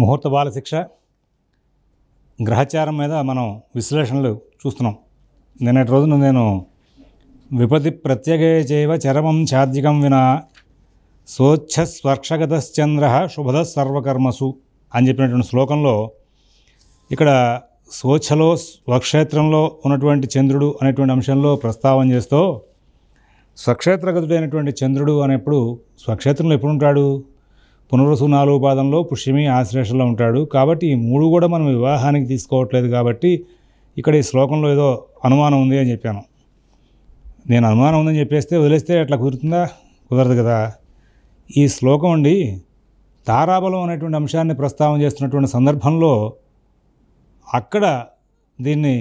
ముహూర్త బాల శిక్ష గ్రహచారం మీద మనం విశ్లేషణలు చూస్తున్నాం నిన్నటి రోజున నేను విపతి ప్రత్యేకే చేవ చరమం ఛాద్యకం వినా చంద్ర శుభద సర్వకర్మసు అని చెప్పినటువంటి శ్లోకంలో ఇక్కడ స్వచ్ఛలో స్వక్షేత్రంలో ఉన్నటువంటి చంద్రుడు అనేటువంటి అంశంలో ప్రస్తావన చేస్తూ స్వక్షేత్రగతుడైనటువంటి చంద్రుడు అనేప్పుడు స్వక్షేత్రంలో ఎప్పుడుంటాడు పునరుసు నాలుగు పాదంలో పుష్యమి ఆశ్లేషణలో ఉంటాడు కాబట్టి ఈ మూడు కూడా మనం వివాహానికి తీసుకోవట్లేదు కాబట్టి ఇక్కడ ఈ శ్లోకంలో ఏదో అనుమానం ఉంది అని చెప్పాను నేను అనుమానం ఉందని చెప్పేస్తే వదిలేస్తే అట్లా కుదురుతుందా కుదరదు కదా ఈ శ్లోకం అండి తారాబలం అనేటువంటి అంశాన్ని ప్రస్తావన చేస్తున్నటువంటి సందర్భంలో అక్కడ దీన్ని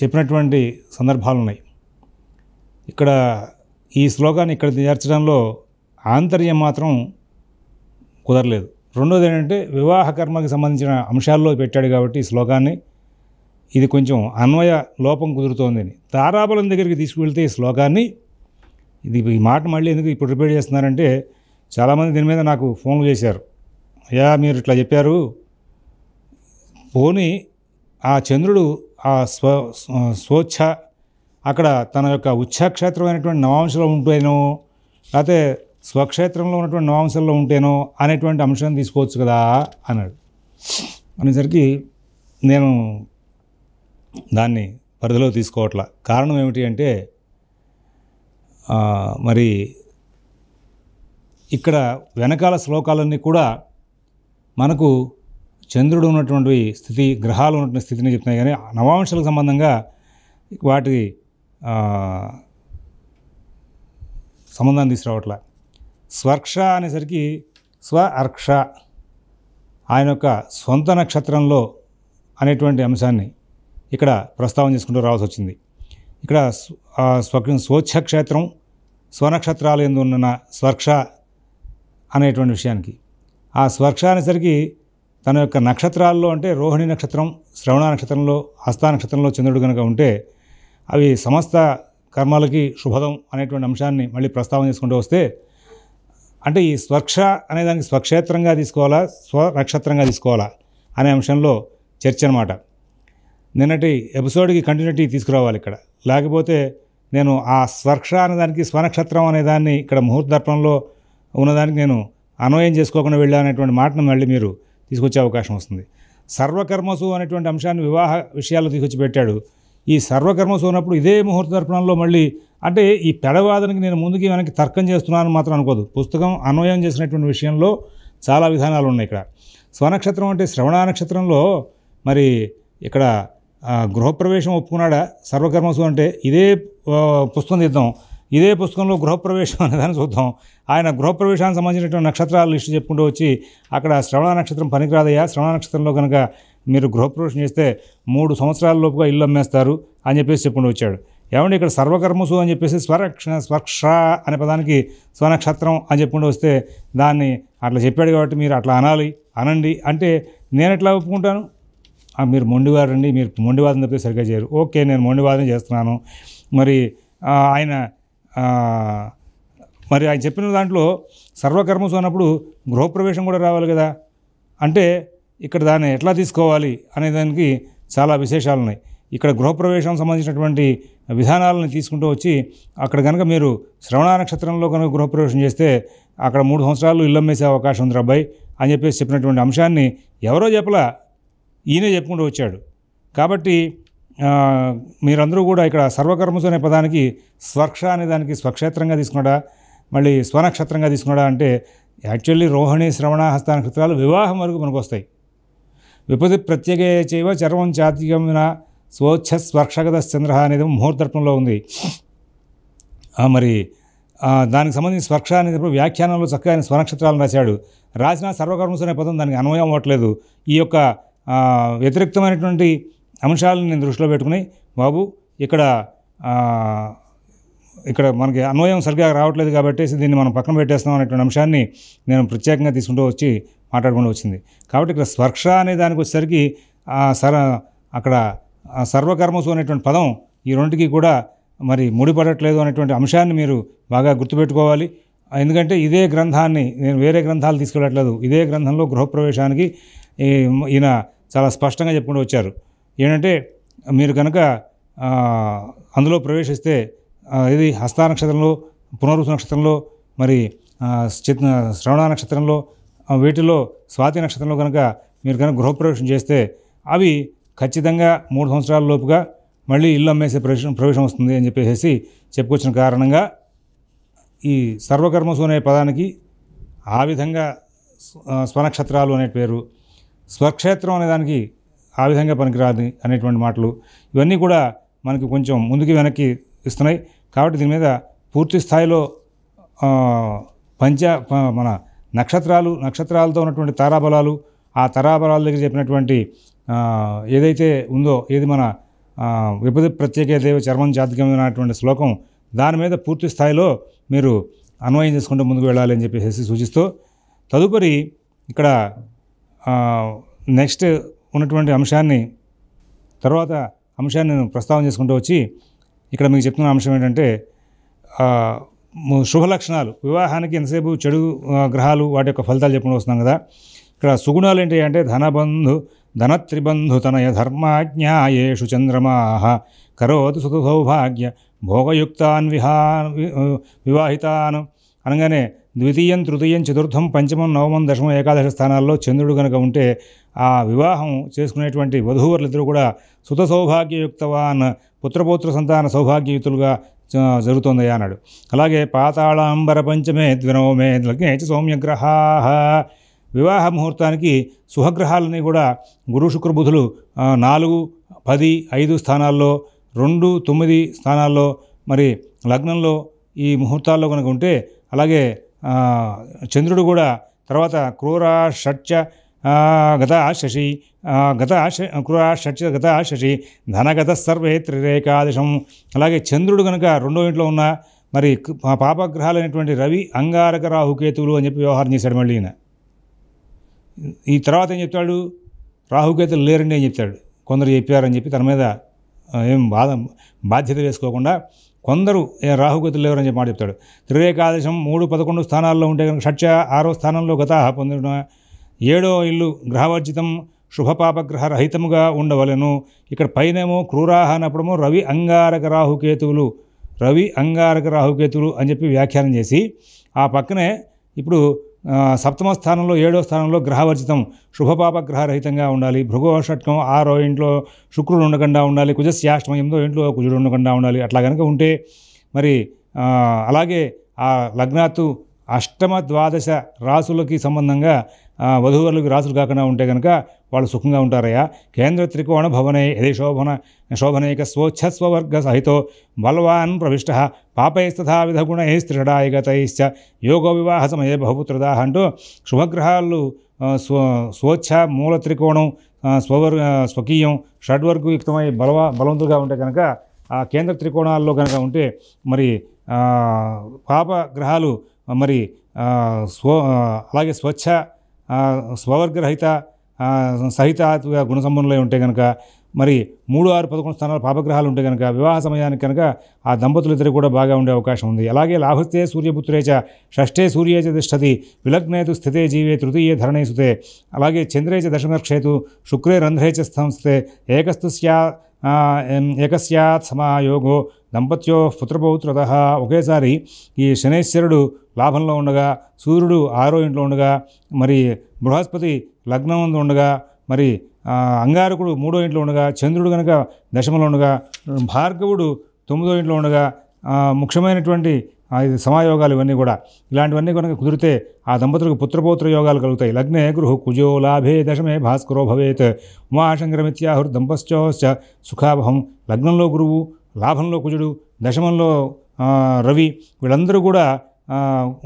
చెప్పినటువంటి సందర్భాలు ఉన్నాయి ఇక్కడ ఈ శ్లోకాన్ని ఇక్కడ చేర్చడంలో ఆంతర్యం మాత్రం కుదరలేదు రెండోది ఏంటంటే వివాహ కర్మకి సంబంధించిన అంశాల్లో పెట్టాడు కాబట్టి ఈ శ్లోకాన్ని ఇది కొంచెం అన్వయ లోపం కుదురుతోందని తారాబలం దగ్గరికి తీసుకువెళ్తే ఈ శ్లోకాన్ని ఇది ఈ మాట మళ్ళీ ఎందుకు ఇప్పుడు రిపీట్ చేస్తున్నారంటే చాలామంది దీని మీద నాకు ఫోన్లు చేశారు అయ్యా మీరు ఇట్లా చెప్పారు పోని ఆ చంద్రుడు ఆ స్వ స్వచ్ఛ అక్కడ తన యొక్క ఉచ్చాక్షేత్రమైనటువంటి నవాంశలో ఉంటేనో లేకపోతే స్వక్షేత్రంలో ఉన్నటువంటి నవాంశంలో ఉంటేనో అనేటువంటి అంశాన్ని తీసుకోవచ్చు కదా అన్నాడు అనేసరికి నేను దాన్ని పరిధిలో తీసుకోవట్లా కారణం ఏమిటి అంటే మరి ఇక్కడ వెనకాల శ్లోకాలన్నీ కూడా మనకు చంద్రుడు ఉన్నటువంటి స్థితి గ్రహాలు ఉన్నటువంటి స్థితిని చెప్తున్నాయి కానీ నవాంశాలకు సంబంధంగా వాటి సంబంధాన్ని తీసుకురావట్లే స్వర్క్ష అనేసరికి స్వ అర్క్ష ఆయన యొక్క సొంత నక్షత్రంలో అనేటువంటి అంశాన్ని ఇక్కడ ప్రస్తావన చేసుకుంటూ రావాల్సి వచ్చింది ఇక్కడ స్వ స్వచ్ఛ క్షేత్రం స్వనక్షత్రాలు ఎందు ఉన్న స్వర్క్ష అనేటువంటి విషయానికి ఆ స్వర్క్ష అనేసరికి తన యొక్క నక్షత్రాల్లో అంటే రోహిణి నక్షత్రం శ్రవణ నక్షత్రంలో హస్త నక్షత్రంలో చంద్రుడు కనుక ఉంటే అవి సమస్త కర్మలకి శుభదం అనేటువంటి అంశాన్ని మళ్ళీ ప్రస్తావన చేసుకుంటూ వస్తే అంటే ఈ స్వక్ష అనే దానికి స్వక్షేత్రంగా తీసుకోవాలా స్వనక్షత్రంగా తీసుకోవాలా అనే అంశంలో చర్చ అనమాట నిన్నటి ఎపిసోడ్కి కంటిన్యూటీ తీసుకురావాలి ఇక్కడ లేకపోతే నేను ఆ స్వర్క్ష అనేదానికి స్వనక్షత్రం అనేదాన్ని ఇక్కడ దర్పణంలో ఉన్నదానికి నేను అన్వయం చేసుకోకుండా వెళ్ళానటువంటి మాటను మళ్ళీ మీరు తీసుకొచ్చే అవకాశం వస్తుంది సర్వకర్మసు అనేటువంటి అంశాన్ని వివాహ విషయాల్లో తీసుకొచ్చి పెట్టాడు ఈ సర్వకర్మసు ఉన్నప్పుడు ఇదే ముహూర్త దర్పణంలో మళ్ళీ అంటే ఈ పెడవాదనకి నేను ముందుకి వెనక్కి తర్కం చేస్తున్నాను మాత్రం అనుకోదు పుస్తకం అన్వయం చేసినటువంటి విషయంలో చాలా విధానాలు ఉన్నాయి ఇక్కడ స్వనక్షత్రం అంటే శ్రవణ నక్షత్రంలో మరి ఇక్కడ గృహప్రవేశం ఒప్పుకున్నాడా సర్వకర్మసు అంటే ఇదే పుస్తకం తీద్దాం ఇదే పుస్తకంలో గృహప్రవేశం అనేదాన్ని చూద్దాం ఆయన గృహప్రవేశానికి సంబంధించినటువంటి నక్షత్రాల లిస్టు చెప్పుకుంటూ వచ్చి అక్కడ శ్రవణ నక్షత్రం పనికిరాదయ్యా శ్రవణ నక్షత్రంలో కనుక మీరు గృహప్రవేశం చేస్తే మూడు సంవత్సరాల లోపుగా ఇల్లు అమ్మేస్తారు అని చెప్పేసి చెప్పుకుంటూ వచ్చాడు ఏమండి ఇక్కడ సర్వకర్మసు అని చెప్పేసి స్వరక్ష స్వర్క్ష అనే పదానికి స్వనక్షత్రం అని చెప్పుకుంటూ వస్తే దాన్ని అట్లా చెప్పాడు కాబట్టి మీరు అట్లా అనాలి అనండి అంటే నేను ఎట్లా ఒప్పుకుంటాను మీరు మొండివారండి మీరు మొండివాదం తప్పితే సరిగ్గా చేయరు ఓకే నేను మొండివాదం చేస్తున్నాను మరి ఆయన మరి ఆయన చెప్పిన దాంట్లో సర్వకర్మసు అన్నప్పుడు గృహప్రవేశం కూడా రావాలి కదా అంటే ఇక్కడ దాన్ని ఎట్లా తీసుకోవాలి అనే దానికి చాలా విశేషాలు ఉన్నాయి ఇక్కడ గృహప్రవేశం సంబంధించినటువంటి విధానాలను తీసుకుంటూ వచ్చి అక్కడ కనుక మీరు శ్రవణ నక్షత్రంలో కనుక గృహప్రవేశం చేస్తే అక్కడ మూడు సంవత్సరాలు ఇల్లు అమ్మేసే అవకాశం ఉంది అబ్బాయి అని చెప్పేసి చెప్పినటువంటి అంశాన్ని ఎవరో చెప్పలా ఈయనే చెప్పుకుంటూ వచ్చాడు కాబట్టి మీరందరూ కూడా ఇక్కడ సర్వకర్మసు అనే పదానికి స్వర్క్ష అనే దానికి స్వక్షేత్రంగా తీసుకున్నాడా మళ్ళీ స్వనక్షత్రంగా తీసుకున్నాడా అంటే యాక్చువల్లీ రోహిణి శ్రవణ హస్త నక్షత్రాలు వివాహం వరకు మనకు వస్తాయి విపతి ప్రత్యేక చేవ చర్వం జాతీయమైన స్వచ్ఛ వర్షగత చంద్ర అనేది ముహూర్తర్పణలో ఉంది మరి దానికి సంబంధించి స్వర్క్ష అనేటప్పుడు వ్యాఖ్యానంలో చక్కగా ఆయన స్వనక్షత్రాలను రాశాడు రాసిన సర్వకర్మస్ అనే పదం దానికి అన్వయం అవ్వట్లేదు ఈ యొక్క వ్యతిరేక్తమైనటువంటి అంశాలను నేను దృష్టిలో పెట్టుకుని బాబు ఇక్కడ ఇక్కడ మనకి అన్వయం సరిగ్గా రావట్లేదు కాబట్టి దీన్ని మనం పక్కన పెట్టేస్తాం అనేటువంటి అంశాన్ని నేను ప్రత్యేకంగా తీసుకుంటూ వచ్చి మాట్లాడుకుంటూ వచ్చింది కాబట్టి ఇక్కడ స్వర్క్ష అనే దానికి వచ్చేసరికి సర అక్కడ సర్వకర్మసు అనేటువంటి పదం ఈ రెండుకి కూడా మరి ముడిపడట్లేదు అనేటువంటి అంశాన్ని మీరు బాగా గుర్తుపెట్టుకోవాలి ఎందుకంటే ఇదే గ్రంథాన్ని నేను వేరే గ్రంథాలు తీసుకెళ్ళట్లేదు ఇదే గ్రంథంలో గృహప్రవేశానికి ఈయన చాలా స్పష్టంగా చెప్పుకుంటూ వచ్చారు ఏంటంటే మీరు కనుక అందులో ప్రవేశిస్తే ఇది హస్త నక్షత్రంలో పునరుసు నక్షత్రంలో మరి చిత్ శ్రవణ నక్షత్రంలో వీటిలో స్వాతి నక్షత్రంలో కనుక మీరు కనుక గృహప్రవేశం చేస్తే అవి ఖచ్చితంగా మూడు సంవత్సరాల లోపుగా మళ్ళీ ఇల్లు అమ్మేసే ప్రవేశం ప్రవేశం వస్తుంది అని చెప్పేసి చెప్పుకొచ్చిన కారణంగా ఈ సర్వకర్మసు అనే పదానికి ఆ విధంగా స్వనక్షత్రాలు అనే పేరు స్వక్షేత్రం అనే దానికి ఆ విధంగా పనికిరాదు అనేటువంటి మాటలు ఇవన్నీ కూడా మనకి కొంచెం ముందుకి వెనక్కి ఇస్తున్నాయి కాబట్టి దీని మీద పూర్తి స్థాయిలో పంచ మన నక్షత్రాలు నక్షత్రాలతో ఉన్నటువంటి తారాబలాలు ఆ తారాబలాల దగ్గర చెప్పినటువంటి ఏదైతే ఉందో ఏది మన విపద ప్రత్యేక దేవ చర్మం అనేటువంటి శ్లోకం దాని మీద పూర్తి స్థాయిలో మీరు అన్వయం చేసుకుంటూ ముందుకు వెళ్ళాలి అని చెప్పేసి సూచిస్తూ తదుపరి ఇక్కడ నెక్స్ట్ ఉన్నటువంటి అంశాన్ని తర్వాత అంశాన్ని నేను ప్రస్తావన చేసుకుంటూ వచ్చి ఇక్కడ మీకు చెప్తున్న అంశం ఏంటంటే శుభ లక్షణాలు వివాహానికి ఎంతసేపు చెడు గ్రహాలు వాటి యొక్క ఫలితాలు చెప్పుకుంటూ వస్తున్నాం కదా ఇక్కడ సుగుణాలు ఏంటి అంటే ధనబంధు ధనత్రిబంధుతనయ ధర్మాజ్ఞాయేషు చంద్రమాహ కరోతు సుఖ సౌభాగ్య భోగయుక్తాన్ విహా వివాహితాన్ అనగానే ద్వితీయం తృతీయం చతుర్థం పంచమం నవమం దశమం ఏకాదశ స్థానాల్లో చంద్రుడు కనుక ఉంటే ఆ వివాహం చేసుకునేటువంటి వధూవరులిద్దరూ కూడా సుత సౌభాగ్యయుక్తవాన్ పుత్రపుత్ర సంతాన సౌభాగ్యయుతులుగా జరుగుతుందయ్యా అన్నాడు అలాగే పాతాళాంబర పంచమే ద్వినవమే లగ్నే సౌమ్యగ్రహా వివాహ ముహూర్తానికి శుభగ్రహాలని కూడా గురు శుక్రబుధులు నాలుగు పది ఐదు స్థానాల్లో రెండు తొమ్మిది స్థానాల్లో మరి లగ్నంలో ఈ ముహూర్తాల్లో కనుక ఉంటే అలాగే చంద్రుడు కూడా తర్వాత క్రూర షట్చ గత శశి గత క్రూర షట్చ గత శశి ధనగత సర్వే త్రిరేకాదశం అలాగే చంద్రుడు కనుక రెండో ఇంట్లో ఉన్న మరి పాపగ్రహాలైనటువంటి రవి అంగారక రాహుకేతువులు అని చెప్పి వ్యవహారం చేశాడు మళ్ళీ ఈ తర్వాత ఏం చెప్తాడు రాహుకేతులు లేరండి అని చెప్తాడు కొందరు చెప్పారని చెప్పి తన మీద ఏం బాధ బాధ్యత వేసుకోకుండా కొందరు రాహుకేతులు లేవరని చెప్పి మాట చెప్తాడు త్రివేకాదశం మూడు పదకొండు స్థానాల్లో ఉంటే కనుక షట్చ ఆరో స్థానంలో గత పొందిన ఏడో ఇల్లు గ్రహవర్జితం శుభపాపగ్రహ రహితముగా ఉండవలను ఇక్కడ పైనేమో క్రూరాహ అన్నప్పుడేమో రవి అంగారక రాహుకేతువులు రవి అంగారక రాహుకేతువులు అని చెప్పి వ్యాఖ్యానం చేసి ఆ పక్కనే ఇప్పుడు సప్తమ స్థానంలో ఏడో స్థానంలో గ్రహవర్జితం శుభపాప గ్రహరహితంగా ఉండాలి భృగోషట్కం ఆరో ఇంట్లో శుక్రుడు ఉండకుండా ఉండాలి కుజశ్యాష్టమం ఎనిమిదో ఇంట్లో కుజుడు ఉండకుండా ఉండాలి అట్లా కనుక ఉంటే మరి అలాగే ఆ లగ్నాత్తు అష్టమ ద్వాదశ రాసులకి సంబంధంగా వధువులకు రాసులు కాకుండా ఉంటే కనుక వాళ్ళు సుఖంగా ఉంటారయ్యా కేంద్ర త్రికోణ భవనే యది శోభన శోభనైక స్వోచ్ఛస్వవర్గ సహితో బలవాన్ ప్రవిష్ట పాపైస్తథా విధగుణైస్త్రిషడాయగతైశ్చ యోగో వివాహ సమయ బహుపుత్రదా అంటూ శుభగ్రహాలు స్వ స్వచ్ఛ మూల త్రికోణం స్వవర్ స్వకీయం షడ్వర్గు యుక్తమై బలవ బలవంతులుగా ఉంటే కనుక ఆ కేంద్ర త్రికోణాల్లో కనుక ఉంటే మరి పాప గ్రహాలు మరి స్వ అలాగే స్వచ్ఛ స్వవర్గరహిత సహిత గుణ సంబంధంలో ఉంటే కనుక మరి మూడు ఆరు పదకొండు స్థానాలు పాపగ్రహాలు ఉంటే కనుక వివాహ సమయానికి కనుక ఆ దంపతులు ఇద్దరు కూడా బాగా ఉండే అవకాశం ఉంది అలాగే లాభస్తే సూర్యపుత్రేచ షష్ఠే సూర్యేచ తిష్టతి విలగ్నేతు స్థితే జీవే తృతీయే ధరణేసుతే అలాగే చంద్రేచ దశమక్షేతు శుక్రే రంధ్రేచ సంస్థే ఏకస్తు ఏకస్యాత్ సమాయోగో దంపత్యో పుత్రపౌత్రత ఒకేసారి ఈ శనైశ్వరుడు లాభంలో ఉండగా సూర్యుడు ఆరో ఇంట్లో ఉండగా మరి బృహస్పతి లగ్నం ఉండగా మరి అంగారకుడు మూడో ఇంట్లో ఉండగా చంద్రుడు కనుక దశమలో ఉండగా భార్గవుడు తొమ్మిదో ఇంట్లో ఉండగా ముఖ్యమైనటువంటి సమాయోగాలు ఇవన్నీ కూడా ఇలాంటివన్నీ కనుక కుదిరితే ఆ దంపతులకు పుత్రపౌత్ర యోగాలు కలుగుతాయి లగ్నే గురు కుజో లాభే దశమే భాస్కరో భవేత్ ఉమాశంకరమిత్యాహుర్ దంపశ్చోశ్చ సుఖాభం లగ్నంలో గురువు లాభంలో కుజుడు దశమంలో రవి వీళ్ళందరూ కూడా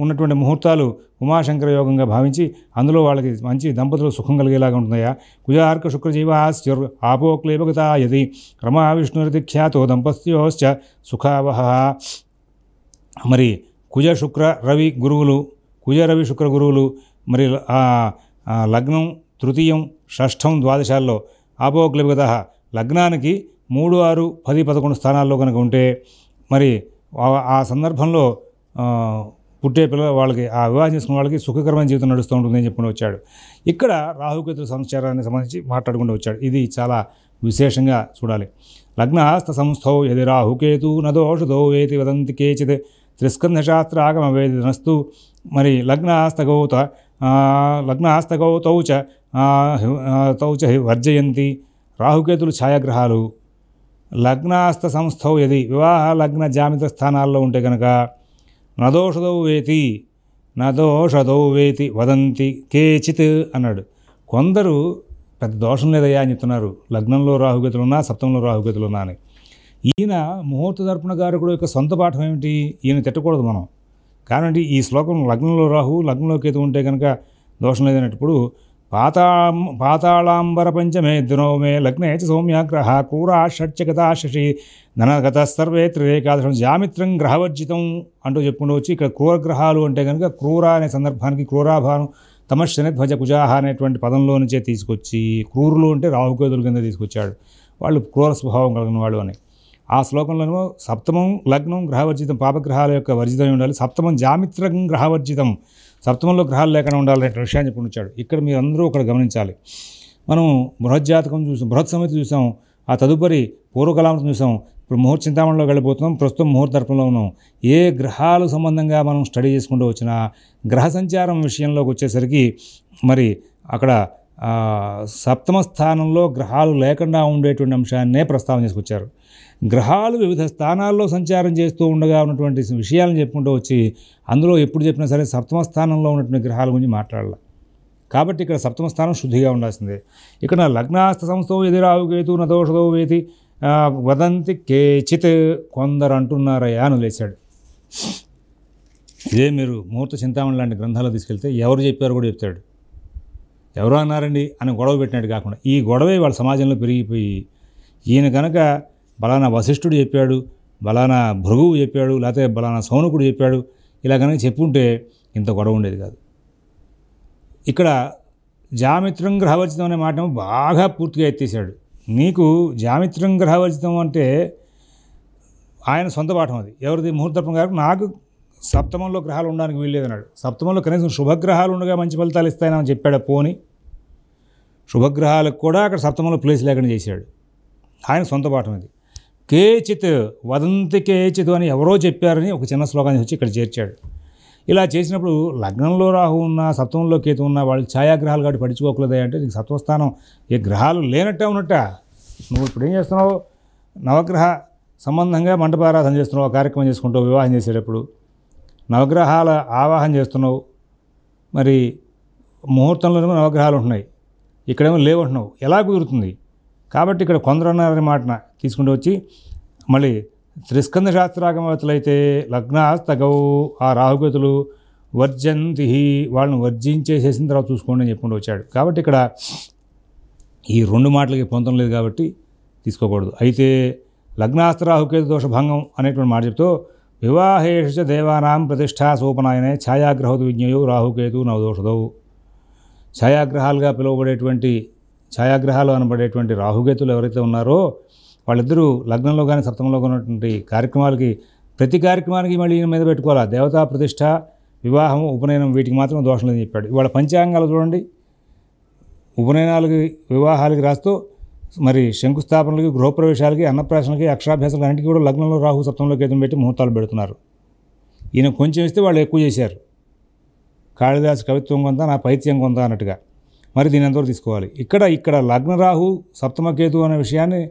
ఉన్నటువంటి ముహూర్తాలు ఉమాశంకర యోగంగా భావించి అందులో వాళ్ళకి మంచి దంపతులు సుఖం కలిగేలాగా ఉంటున్నాయా కుజార్క శుక్రజీవాశ్చ ఆపోక్లేపగత యది రమా విష్ణురతి ఖ్యాతో దంపత్యోశ్చ సుఖావహ మరి కుజ శుక్ర రవి గురువులు కుజ రవి శుక్ర గురువులు మరి లగ్నం తృతీయం షష్ఠం ద్వాదశాల్లో ఆపోక్లిపత లగ్నానికి మూడు ఆరు పది పదకొండు స్థానాల్లో కనుక ఉంటే మరి ఆ సందర్భంలో పుట్టే పిల్లల వాళ్ళకి ఆ వివాహం చేసుకున్న వాళ్ళకి సుఖకరమైన జీవితం నడుస్తూ ఉంటుందని చెప్పుకుని వచ్చాడు ఇక్కడ రాహుకేతుల సంస్కారానికి సంబంధించి మాట్లాడుకుంటూ వచ్చాడు ఇది చాలా విశేషంగా చూడాలి లగ్నహస్త సంస్థౌ యది రాహుకేతు నదోషదో ఏతి వదంతి కేచిత్ నస్తు మరి లగ్నాస్తగౌత లగ్నాస్తగౌతౌ చ తౌ చ వర్జయంతి రాహుకేతులు ఛాయాగ్రహాలు లగ్నాస్త సంస్థౌ ఎది వివాహ లగ్న జామిత స్థానాల్లో ఉంటే కనుక నదోషదౌ వేతి నదోషదౌ వేతి వదంతి కేచిత్ అన్నాడు కొందరు పెద్ద దోషం లేదయ్యా అని చెప్తున్నారు లగ్నంలో ఉన్నా సప్తంలో ఉన్నా అని ఈయన ముహూర్త దర్పణ గారకుడు యొక్క సొంత పాఠం ఏమిటి ఈయన తిట్టకూడదు మనం కానంటే ఈ శ్లోకం లగ్నంలో రాహు లగ్నంలో కేతు ఉంటే కనుక దోషం లేదన్నప్పుడు పాతా పాతాళాంబర పంచమే దినో మే సౌమ్యాగ్రహ కూరా షట్చకథా శశి ననగత సర్వే త్రిరేకాదశం జామిత్రం గ్రహవర్జితం అంటూ చెప్పుకుంటూ వచ్చి ఇక్కడ క్రూర గ్రహాలు అంటే కనుక క్రూర అనే సందర్భానికి క్రూరాభానం తమశ్శని ధ్వజ కుజాహ అనేటువంటి పదంలో నుంచే తీసుకొచ్చి క్రూరులు అంటే రాహుకేతుల కింద తీసుకొచ్చాడు వాళ్ళు క్రూర స్వభావం కలిగిన వాళ్ళు అని ఆ శ్లోకంలోనేమో సప్తమం లగ్నం గ్రహవర్జితం పాపగ్రహాల యొక్క వర్జితం ఉండాలి సప్తమం జామిత్రం గ్రహవర్జితం సప్తమంలో గ్రహాలు లేకుండా ఉండాలనే విషయాన్ని చెప్పి ఉంచాడు ఇక్కడ మీరు అందరూ ఒకటి గమనించాలి మనం బృహజ్జాతకం చూసాం బృహత్ సమితి చూసాం ఆ తదుపరి పూర్వకలామృతం చూసాం ఇప్పుడు ముహూర్త చింతామణిలో వెళ్ళిపోతున్నాం ప్రస్తుతం ముహూర్త దర్పంలో ఉన్నాం ఏ గ్రహాలు సంబంధంగా మనం స్టడీ చేసుకుంటూ వచ్చినా గ్రహ సంచారం విషయంలోకి వచ్చేసరికి మరి అక్కడ సప్తమ స్థానంలో గ్రహాలు లేకుండా ఉండేటువంటి అంశాన్నే ప్రస్తావన చేసుకొచ్చారు గ్రహాలు వివిధ స్థానాల్లో సంచారం చేస్తూ ఉండగా ఉన్నటువంటి విషయాలను చెప్పుకుంటూ వచ్చి అందులో ఎప్పుడు చెప్పినా సరే సప్తమ స్థానంలో ఉన్నటువంటి గ్రహాల గురించి మాట్లాడాలి కాబట్టి ఇక్కడ సప్తమ స్థానం శుద్ధిగా ఉండాల్సిందే ఇక్కడ లగ్నాస్త సంస్థో కేతు నదోషదో వేతి వదంతి కేచిత్ కొందరు అంటున్నారయ్యా అని లేచాడు ఇదే మీరు ముహూర్త చింతామణి లాంటి గ్రంథాలు తీసుకెళ్తే ఎవరు చెప్పారు కూడా చెప్తాడు ఎవరు అన్నారండి అని గొడవ పెట్టినట్టు కాకుండా ఈ గొడవే వాళ్ళ సమాజంలో పెరిగిపోయి ఈయన కనుక బలానా వశిష్ఠుడు చెప్పాడు బలానా భృగువు చెప్పాడు లేకపోతే బలానా సౌనకుడు చెప్పాడు ఇలా కనుక చెప్పుంటే ఇంత గొడవ ఉండేది కాదు ఇక్కడ జామిత్రం గ్రహవర్జితం అనే మాట బాగా పూర్తిగా ఎత్తేసాడు నీకు జామిత్రం గ్రహవర్జితం అంటే ఆయన సొంత పాఠం అది ఎవరిది ముహూర్తపం గారు నాకు సప్తమంలో గ్రహాలు ఉండడానికి వీల్లేదన్నాడు సప్తమంలో కనీసం శుభగ్రహాలు ఉండగా మంచి ఫలితాలు ఇస్తాయని చెప్పాడు పోని శుభగ్రహాలకు కూడా అక్కడ సప్తమంలో ప్లేస్ లేకుండా చేశాడు ఆయన సొంత పాఠం ఇది కేచిత్ వదంతి కేచిత్ అని ఎవరో చెప్పారని ఒక చిన్న శ్లోకాన్ని వచ్చి ఇక్కడ చేర్చాడు ఇలా చేసినప్పుడు లగ్నంలో రాహు ఉన్న సప్తమంలో కేతు ఉన్న వాళ్ళు ఛాయాగ్రహాలు కాబట్టి పడుచుకోకలేదా అంటే నీకు సత్వస్థానం ఏ గ్రహాలు లేనట్టే ఉన్నట్ట నువ్వు ఇప్పుడు ఏం చేస్తున్నావు నవగ్రహ సంబంధంగా మండపారాధన చేస్తున్నావు కార్యక్రమం చేసుకుంటావు వివాహం చేసేటప్పుడు నవగ్రహాల ఆవాహన చేస్తున్నావు మరి ముహూర్తంలోనేమో నవగ్రహాలు ఉంటున్నాయి ఇక్కడేమో లేవుంటున్నావు ఎలా కుదురుతుంది కాబట్టి ఇక్కడ అన్నారని మాట తీసుకుంటూ వచ్చి మళ్ళీ త్రిస్కంద అయితే లగ్నాస్తగవు ఆ రాహుగతులు వర్జంతి వాళ్ళని వర్జించేసేసిన తర్వాత చూసుకోండి అని చెప్పుకుంటూ వచ్చాడు కాబట్టి ఇక్కడ ఈ రెండు మాటలకి పొందడం లేదు కాబట్టి తీసుకోకూడదు అయితే లగ్నాస్త రాహుకేతు దోషభంగం అనేటువంటి మాట చెప్తూ వివాహేషు చ దేవానాం ప్రతిష్టా సోపనాయనే ఛాయాగ్రహోద్ విజ్ఞయు రాహుకేతు నవదోషదవు ఛాయాగ్రహాలుగా పిలువబడేటువంటి ఛాయాగ్రహాలు అనబడేటువంటి రాహుకేతులు ఎవరైతే ఉన్నారో వాళ్ళిద్దరూ లగ్నంలో కానీ సప్తంలో ఉన్నటువంటి కార్యక్రమాలకి ప్రతి కార్యక్రమానికి మళ్ళీ మీద పెట్టుకోవాలా దేవతా ప్రతిష్ట వివాహం ఉపనయనం వీటికి మాత్రం దోషం లేదని చెప్పాడు ఇవాళ పంచాంగాలు చూడండి ఉపనయనాలకి వివాహాలకి రాస్తూ మరి శంకుస్థాపనలకి గృహప్రవేశాలకి అన్నప్రాసనలకి అక్షరాభ్యాసాలు అన్నింటికి కూడా లగ్నంలో రాహు సప్తంలో కేతం పెట్టి ముహూర్తాలు పెడుతున్నారు ఈయన కొంచెం ఇస్తే వాళ్ళు ఎక్కువ చేశారు కాళిదాస్ కవిత్వం కొంత నా పైత్యం కొంత అన్నట్టుగా మరి దీని అందరూ తీసుకోవాలి ఇక్కడ ఇక్కడ లగ్నరాహు సప్తమకేతు అనే విషయాన్ని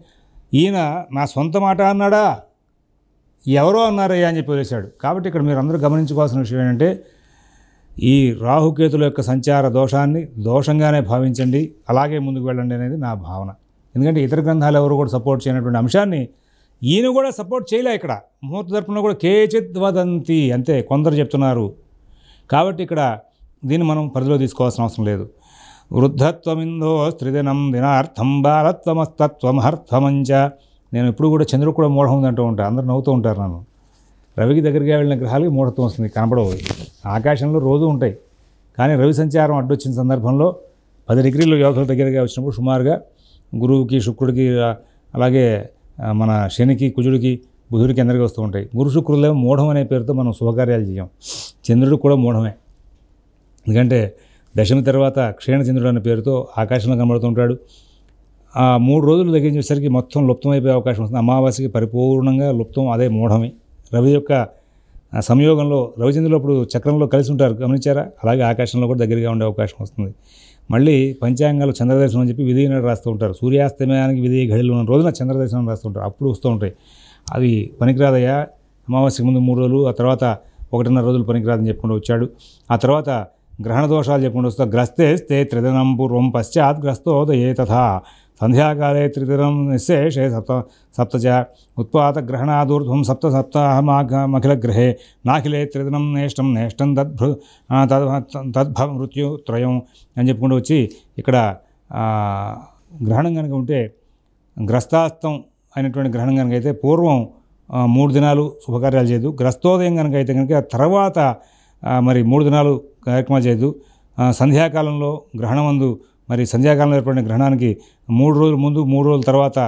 ఈయన నా సొంత మాట అన్నాడా ఎవరో అన్నారయ్యా అని చెప్పి వదిలేశాడు కాబట్టి ఇక్కడ మీరు అందరూ గమనించుకోవాల్సిన విషయం ఏంటంటే ఈ రాహుకేతుల యొక్క సంచార దోషాన్ని దోషంగానే భావించండి అలాగే ముందుకు వెళ్ళండి అనేది నా భావన ఎందుకంటే ఇతర గ్రంథాలు ఎవరు కూడా సపోర్ట్ చేయనటువంటి అంశాన్ని ఈయన కూడా సపోర్ట్ చేయలే ఇక్కడ ముహూర్త తరపున కూడా కేచిత్ వదంతి అంతే కొందరు చెప్తున్నారు కాబట్టి ఇక్కడ దీన్ని మనం పరిధిలో తీసుకోవాల్సిన అవసరం లేదు వృద్ధత్వమిందో స్త్రిదినం దినార్థం బాలత్వమస్తత్వం హర్థమంచ నేను ఎప్పుడు కూడా చంద్రుడు కూడా మూఢం ఉందంటూ ఉంటాను అందరు నవ్వుతూ ఉంటారు నన్ను రవికి దగ్గరికి వెళ్ళిన గ్రహాలకి మూఢత్వం వస్తుంది కనపడవు ఆకాశంలో రోజు ఉంటాయి కానీ రవి సంచారం అడ్డొచ్చిన సందర్భంలో పది డిగ్రీలు యోగుల దగ్గరగా వచ్చినప్పుడు సుమారుగా గురువుకి శుక్రుడికి అలాగే మన శనికి కుజుడికి బుధుడికి అందరికీ వస్తూ ఉంటాయి గురు శుక్రులే మూఢం అనే పేరుతో మనం శుభకార్యాలు చేయం చంద్రుడు కూడా మూఢమే ఎందుకంటే దశమి తర్వాత క్షీణచంద్రుడు అనే పేరుతో ఆకాశంలో కనబడుతుంటాడు ఆ మూడు రోజులు దగ్గర మొత్తం మొత్తం లుప్తమైపోయే అవకాశం వస్తుంది అమావాస్యకి పరిపూర్ణంగా లుప్తం అదే మూఢమే రవి యొక్క సంయోగంలో రవిచంద్రులు అప్పుడు చక్రంలో కలిసి ఉంటారు గమనించారా అలాగే ఆకాశంలో కూడా దగ్గరగా ఉండే అవకాశం వస్తుంది మళ్ళీ పంచాంగాలు చంద్రదర్శనం అని చెప్పి విధి రాస్తూ ఉంటారు సూర్యాస్తమయానికి విధి ఘడిలో ఉన్న రోజున చంద్రదర్శనం రాస్తూ ఉంటారు అప్పుడు వస్తూ ఉంటాయి అవి పనికిరాదయ్యా అమావాస్యకు ముందు మూడు రోజులు ఆ తర్వాత ఒకటిన్నర రోజులు పనికిరాదని చెప్పుకుంటూ వచ్చాడు ఆ తర్వాత గ్రహణ దోషాలు చెప్పుకుంటూ వస్తా గ్రస్తే స్థే త్రిదనం పూర్వం పశ్చాత్ ఏ తథా సంధ్యాకాలే త్రిదినం నిశేషే సప్త సప్తచ ఉత్పాతగ్రహణాదూర్ధ్వం సప్త గ్రహే నాఖిలే త్రిదినం నేష్టం నేష్టం తద్భృ తద్ మృత్యు మృత్యుత్రయం అని చెప్పుకుంటూ వచ్చి ఇక్కడ గ్రహణం కనుక ఉంటే గ్రస్తాస్తం అయినటువంటి గ్రహణం కనుక అయితే పూర్వం మూడు దినాలు శుభకార్యాలు చేయదు గ్రస్తోదయం కనుక అయితే కనుక తర్వాత మరి మూడు దినాలు కార్యక్రమాలు చేయదు సంధ్యాకాలంలో గ్రహణమందు మరి సంధ్యాకాలంలో ఏర్పడిన గ్రహణానికి మూడు రోజుల ముందు మూడు రోజుల తర్వాత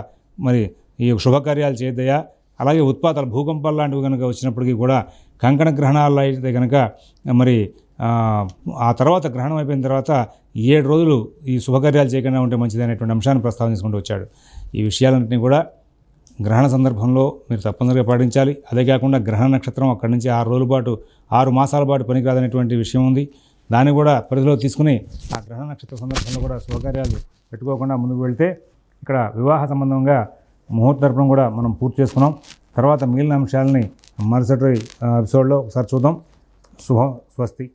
మరి ఈ శుభకార్యాలు చేద్దయా అలాగే ఉత్పాతాలు భూకంపాలు లాంటివి కనుక వచ్చినప్పటికీ కూడా కంకణ గ్రహణాలు అయితే కనుక మరి ఆ తర్వాత గ్రహణం అయిపోయిన తర్వాత ఏడు రోజులు ఈ శుభకార్యాలు చేయకుండా ఉంటే మంచిది అనేటువంటి అంశాన్ని ప్రస్తావించుకుంటూ వచ్చాడు ఈ విషయాలన్నింటినీ కూడా గ్రహణ సందర్భంలో మీరు తప్పనిసరిగా పాటించాలి అదే కాకుండా గ్రహణ నక్షత్రం అక్కడి నుంచి ఆరు రోజుల పాటు ఆరు మాసాల పాటు పనికిరాదనేటువంటి విషయం ఉంది దాన్ని కూడా పరిధిలో తీసుకుని ఆ గ్రహ నక్షత్ర సందర్భంలో కూడా శుభకార్యాలు పెట్టుకోకుండా ముందుకు వెళ్తే ఇక్కడ వివాహ సంబంధంగా ముహూర్తర్పణం కూడా మనం పూర్తి చేసుకున్నాం తర్వాత మిగిలిన అంశాలని మరుసటి ఎపిసోడ్లో ఒకసారి చూద్దాం శుభం స్వస్తి